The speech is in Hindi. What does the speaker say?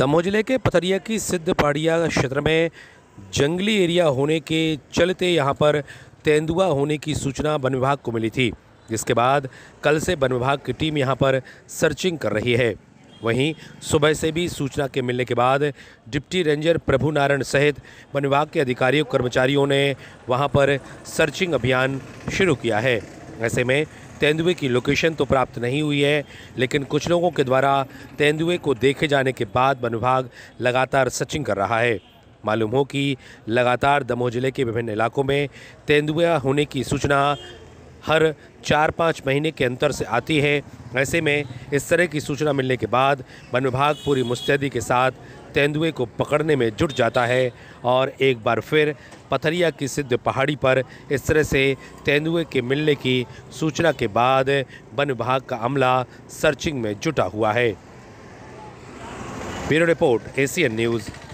दमोह जिले के पथरिया की सिद्ध पहाड़िया क्षेत्र में जंगली एरिया होने के चलते यहाँ पर तेंदुआ होने की सूचना वन विभाग को मिली थी जिसके बाद कल से वन विभाग की टीम यहाँ पर सर्चिंग कर रही है वहीं सुबह से भी सूचना के मिलने के बाद डिप्टी रेंजर प्रभु नारायण सहित वन विभाग के अधिकारियों कर्मचारियों ने वहां पर सर्चिंग अभियान शुरू किया है ऐसे में तेंदुए की लोकेशन तो प्राप्त नहीं हुई है लेकिन कुछ लोगों के द्वारा तेंदुए को देखे जाने के बाद वन विभाग लगातार सर्चिंग कर रहा है मालूम हो कि लगातार दमोह जिले के विभिन्न इलाकों में तेंदुआ होने की सूचना हर चार पाँच महीने के अंतर से आती है ऐसे में इस तरह की सूचना मिलने के बाद वन विभाग पूरी मुस्तैदी के साथ तेंदुए को पकड़ने में जुट जाता है और एक बार फिर पथरिया की सिद्ध पहाड़ी पर इस तरह से तेंदुए के मिलने की सूचना के बाद वन विभाग का अमला सर्चिंग में जुटा हुआ है ब्यूरो रिपोर्ट एशियन न्यूज़